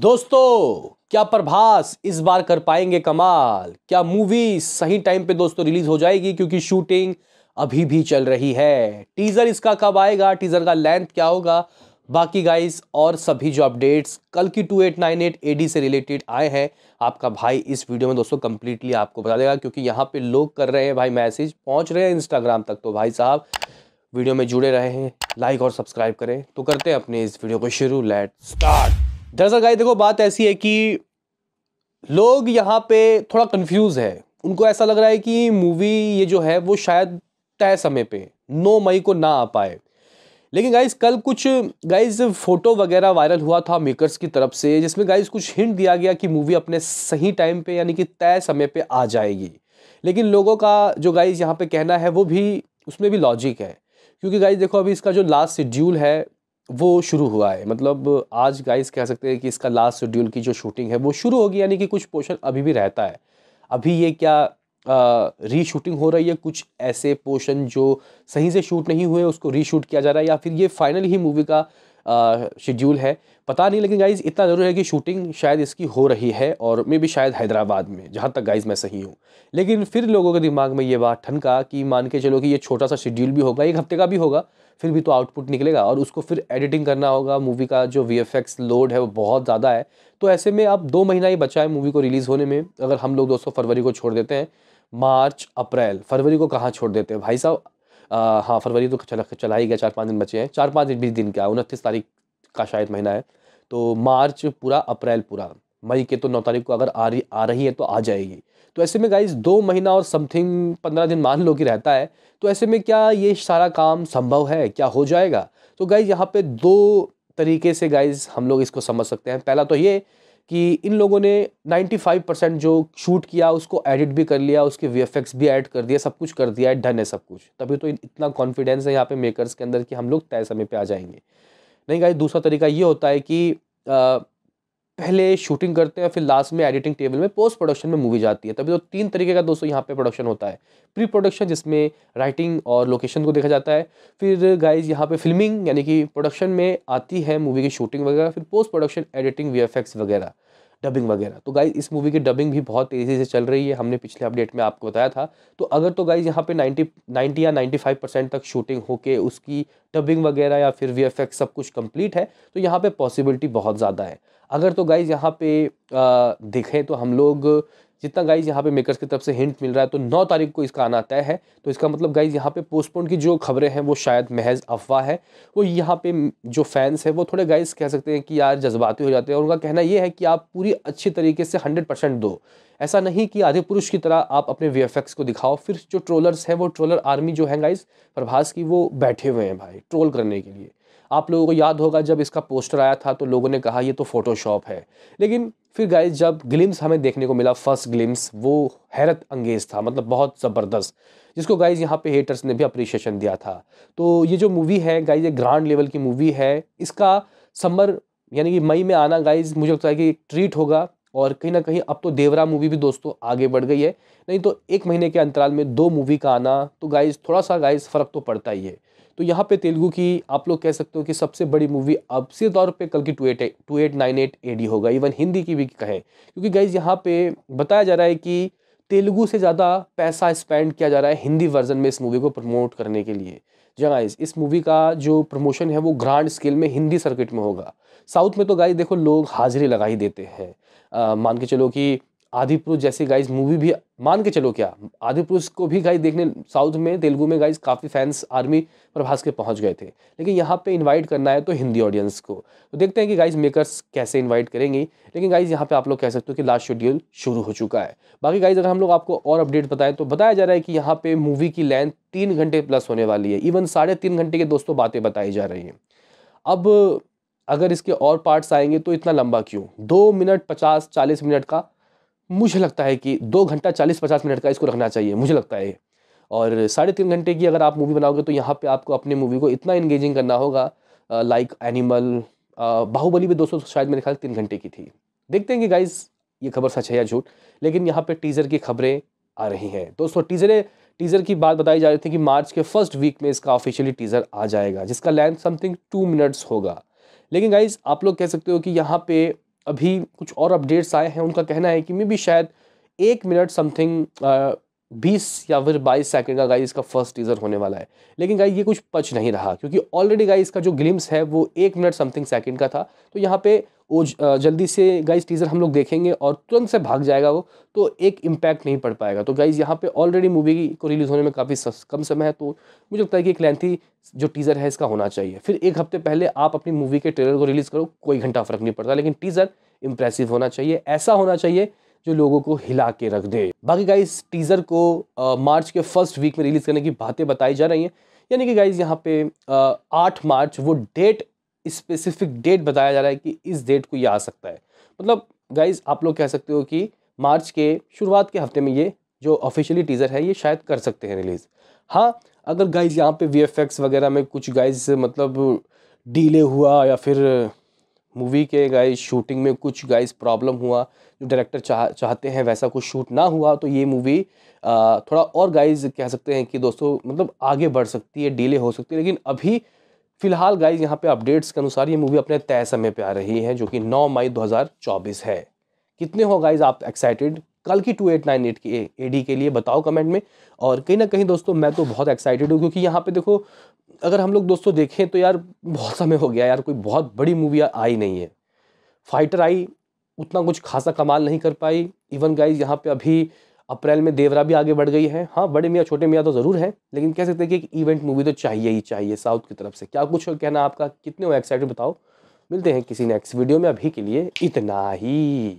दोस्तों क्या प्रभास इस बार कर पाएंगे कमाल क्या मूवी सही टाइम पे दोस्तों रिलीज हो जाएगी क्योंकि शूटिंग अभी भी चल रही है टीजर इसका कब आएगा टीजर का लेंथ क्या होगा बाकी गाइस और सभी जो अपडेट्स कल की 2898 एडी से रिलेटेड आए हैं आपका भाई इस वीडियो में दोस्तों कंप्लीटली आपको बता देगा क्योंकि यहाँ पे लोग कर रहे हैं भाई मैसेज पहुँच रहे हैं इंस्टाग्राम तक तो भाई साहब वीडियो में जुड़े रहे हैं लाइक और सब्सक्राइब करें तो करते हैं अपने इस वीडियो को शुरू लेट स्टार्ट दरअसल गाइस देखो बात ऐसी है कि लोग यहाँ पे थोड़ा कंफ्यूज है उनको ऐसा लग रहा है कि मूवी ये जो है वो शायद तय समय पे नौ मई को ना आ पाए लेकिन गाइज कल कुछ गाइज फ़ोटो वगैरह वायरल हुआ था मेकर्स की तरफ से जिसमें गाइज कुछ हिंट दिया गया कि मूवी अपने सही टाइम पे यानी कि तय समय पे आ जाएगी लेकिन लोगों का जो गाइज यहाँ पे कहना है वो भी उसमें भी लॉजिक है क्योंकि गाइज देखो अभी इसका जो लास्ट शेड्यूल है वो शुरू हुआ है मतलब आज गाइस कह सकते हैं कि इसका लास्ट शेड्यूल की जो शूटिंग है वो शुरू होगी यानी कि कुछ पोर्शन अभी भी रहता है अभी ये क्या री शूटिंग हो रही है कुछ ऐसे पोर्शन जो सही से शूट नहीं हुए उसको रीशूट किया जा रहा है या फिर ये फाइनल ही मूवी का शेड्यूल है पता नहीं लेकिन गाइज़ इतना ज़रूर है कि शूटिंग शायद इसकी हो रही है और मे भी शायद हैदराबाद में जहाँ तक गाइज़ मैं सही हूँ लेकिन फिर लोगों के दिमाग में ये बात ठनका कि मान के चलो कि ये छोटा सा शेड्यूल भी होगा एक हफ्ते का भी होगा फिर भी तो आउटपुट निकलेगा और उसको फिर एडिटिंग करना होगा मूवी का जो वी लोड है वो बहुत ज़्यादा है तो ऐसे में आप दो महीना ही बचा है मूवी को रिलीज़ होने में अगर हम लोग दोस्तों फरवरी को छोड़ देते हैं मार्च अप्रैल फरवरी को कहाँ छोड़ देते हैं भाई साहब हाँ फरवरी तो चला चला ही गया चार पाँच दिन बचे हैं चार पाँच दिन बीस दिन का उनतीस तारीख का शायद महीना है तो मार्च पूरा अप्रैल पूरा मई के तो नौ तारीख को अगर आ रही आ रही है तो आ जाएगी तो ऐसे में गाइज दो महीना और समथिंग पंद्रह दिन मान लो कि रहता है तो ऐसे में क्या ये सारा काम संभव है क्या हो जाएगा तो गाइज यहाँ पे दो तरीके से गाइज हम लोग इसको समझ सकते हैं पहला तो ये कि इन लोगों ने 95 परसेंट जो शूट किया उसको एडिट भी कर लिया उसके वी भी ऐड कर दिया सब कुछ कर दिया है डन है सब कुछ तभी तो इतना कॉन्फिडेंस है यहाँ पे मेकर्स के अंदर कि हम लोग तय समय पे आ जाएंगे नहीं गाई दूसरा तरीका ये होता है कि पहले शूटिंग करते हैं फिर लास्ट में एडिटिंग टेबल में पोस्ट प्रोडक्शन में मूवी जाती है तभी तो तीन तरीके का दोस्तों यहाँ पे प्रोडक्शन होता है प्री प्रोडक्शन जिसमें राइटिंग और लोकेशन को देखा जाता है फिर गाइज यहाँ पे फिल्मिंग यानी कि प्रोडक्शन में आती है मूवी की शूटिंग वगैरह फिर पोस्ट प्रोडक्शन एडिटिंग वी वगैरह डबिंग वगैरह तो गाइज इस मूवी की डबिंग भी बहुत तेज़ी से चल रही है हमने पिछले अपडेट में आपको बताया था तो अगर तो गाइज यहाँ पे नाइन्टी नाइन्टी या नाइन्टी फाइव परसेंट तक शूटिंग होके उसकी डबिंग वगैरह या फिर वी सब कुछ कंप्लीट है तो यहाँ पे पॉसिबिलिटी बहुत ज़्यादा है अगर तो गाइज यहाँ पे दिखें तो हम लोग जितना गाइज यहाँ पे मेकर्स की तरफ से हिंट मिल रहा है तो नौ तारीख को इसका आना तय है तो इसका मतलब गाइज यहाँ पे पोस्टपोन की जो खबरें हैं वो शायद महज अफवाह है वो यहाँ पे जो फैंस हैं वो थोड़े गाइज कह सकते हैं कि यार जज्बाती हो जाते हैं और उनका कहना ये है कि आप पूरी अच्छी तरीके से हंड्रेड दो ऐसा नहीं कि आधे पुरुष की तरह आप अपने वी को दिखाओ फिर जो ट्रोलर्स हैं वो ट्रोलर आर्मी जो है गाइज प्रभास की वो बैठे हुए हैं भाई ट्रोल करने के लिए आप लोगों को याद होगा जब इसका पोस्टर आया था तो लोगों ने कहा ये तो फ़ोटोशॉप है लेकिन फिर गाइज जब ग्लिम्स हमें देखने को मिला फर्स्ट ग्लिम्स वो हैरत अंगेज़ था मतलब बहुत ज़बरदस्त जिसको गाइज यहाँ पे हेटर्स ने भी अप्रिशिएशन दिया था तो ये जो मूवी है गाइज ये ग्रांड लेवल की मूवी है इसका समर यानी कि मई में आना गाइज मुझे लगता है कि ट्रीट होगा और कहीं ना कहीं अब तो देवरा मूवी भी दोस्तों आगे बढ़ गई है नहीं तो एक महीने के अंतराल में दो मूवी का आना तो गाइज थोड़ा सा गाइज फ़र्क तो पड़ता ही है तो यहाँ पे तेलुगु की आप लोग कह सकते हो कि सबसे बड़ी मूवी अब से तौर पे कल की two eight two eight nine eight A D होगा इवन हिंदी की भी कहें क्योंकि गाइज यहाँ पे बताया जा रहा है कि तेलुगु से ज़्यादा पैसा स्पेंड किया जा रहा है हिंदी वर्जन में इस मूवी को प्रमोट करने के लिए जी गाइज हाँ इस मूवी का जो प्रमोशन है वो ग्रांड स्केल में हिंदी सर्किट में होगा साउथ में तो गाइज देखो लोग हाजिरी लगा ही देते हैं मान के चलो कि आदि पुरुष जैसी गाइज मूवी भी मान के चलो क्या आदि पुरुष को भी गाइज देखने साउथ में तेलुगु में गाइज काफ़ी फैंस आर्मी प्रभास के पहुंच गए थे लेकिन यहाँ पे इनवाइट करना है तो हिंदी ऑडियंस को तो देखते हैं कि गाइज मेकर्स कैसे इनवाइट करेंगे लेकिन गाइज यहाँ पे आप लोग कह सकते हो कि लास्ट शेड्यूल शुरू हो चुका है बाकी गाइज अगर हम लोग आपको और अपडेट बताएं तो बताया जा रहा है कि यहाँ पर मूवी की लेंथ तीन घंटे प्लस होने वाली है इवन साढ़े तीन घंटे के दोस्तों बातें बताई जा रही हैं अब अगर इसके और पार्ट्स आएंगे तो इतना लंबा क्यों दो मिनट पचास चालीस मिनट का मुझे लगता है कि दो घंटा चालीस पचास मिनट का इसको रखना चाहिए मुझे लगता है और साढ़े तीन घंटे की अगर आप मूवी बनाओगे तो यहाँ पे आपको अपने मूवी को इतना इंगेजिंग करना होगा लाइक एनिमल बाहुबली भी दोस्तों शायद मेरे ख्याल तीन घंटे की थी देखते हैं कि गाइज ये खबर सच है या झूठ लेकिन यहाँ पर टीज़र की खबरें आ रही हैं दोस्तों टीज़रें टीज़र की बात बताई जा रही थी कि मार्च के फर्स्ट वीक में इसका ऑफिशियली टीज़र आ जाएगा जिसका लेंथ समथिंग टू मिनट्स होगा लेकिन गाइज आप लोग कह सकते हो कि यहाँ पे अभी कुछ और अपडेट्स आए हैं उनका कहना है कि मे बी शायद एक मिनट समथिंग बीस या फिर बाईस सेकेंड का गाइस इसका फर्स्ट टीज़र होने वाला है लेकिन गाइस ये कुछ पच नहीं रहा क्योंकि ऑलरेडी गाइस इसका जो ग्लिम्स है वो एक मिनट समथिंग सेकेंड का था तो यहाँ पे वो जल्दी से गाइज टीज़र हम लोग देखेंगे और तुरंत से भाग जाएगा वो तो एक इम्पैक्ट नहीं पड़ पाएगा तो गाइज़ यहाँ पे ऑलरेडी मूवी को रिलीज़ होने में काफ़ी कम समय है तो मुझे लगता है कि एक लेंथी जो टीज़र है इसका होना चाहिए फिर एक हफ्ते पहले आप अपनी मूवी के ट्रेलर को रिलीज़ करो कोई घंटा फ़र्क नहीं पड़ता लेकिन टीज़र इम्प्रेसिव होना चाहिए ऐसा होना चाहिए जो लोगों को हिला के रख दे बाकी गाइज टीज़र को मार्च के फर्स्ट वीक में रिलीज़ करने की बातें बताई जा रही हैं यानी कि गाइज यहाँ पे आठ मार्च वो डेट स्पेसिफिक डेट बताया जा रहा है कि इस डेट को ये आ सकता है मतलब गाइज आप लोग कह सकते हो कि मार्च के शुरुआत के हफ्ते में ये जो ऑफिशियली टीज़र है ये शायद कर सकते हैं रिलीज़ हाँ अगर गाइज यहाँ पे वी वगैरह में कुछ गाइज मतलब डीले हुआ या फिर मूवी के गाइज शूटिंग में कुछ गाइज प्रॉब्लम हुआ जो डायरेक्टर चाह चाहते हैं वैसा कुछ शूट ना हुआ तो ये मूवी थोड़ा और गाइज कह सकते हैं कि दोस्तों मतलब आगे बढ़ सकती है डीले हो सकती है लेकिन अभी फिलहाल गाइज यहाँ पे अपडेट्स के अनुसार ये मूवी अपने तय समय पे आ रही है जो कि 9 मई 2024 है कितने हो गाइज आप एक्साइटेड कल की 2898 की एट के लिए बताओ कमेंट में और कहीं ना कहीं दोस्तों मैं तो बहुत एक्साइटेड हूँ क्योंकि यहाँ पे देखो अगर हम लोग दोस्तों देखें तो यार बहुत समय हो गया यार कोई बहुत बड़ी मूवी आई नहीं है फाइटर आई उतना कुछ खासा कमाल नहीं कर पाई इवन गाइज यहाँ पर अभी अप्रैल में देवरा भी आगे बढ़ गई है हाँ बड़े मियाँ छोटे मियाँ तो ज़रूर हैं लेकिन कह सकते हैं कि एक इवेंट मूवी तो चाहिए ही चाहिए साउथ की तरफ से क्या कुछ कहना आपका कितने हो एक्साइटेड बताओ मिलते हैं किसी नेक्स्ट वीडियो में अभी के लिए इतना ही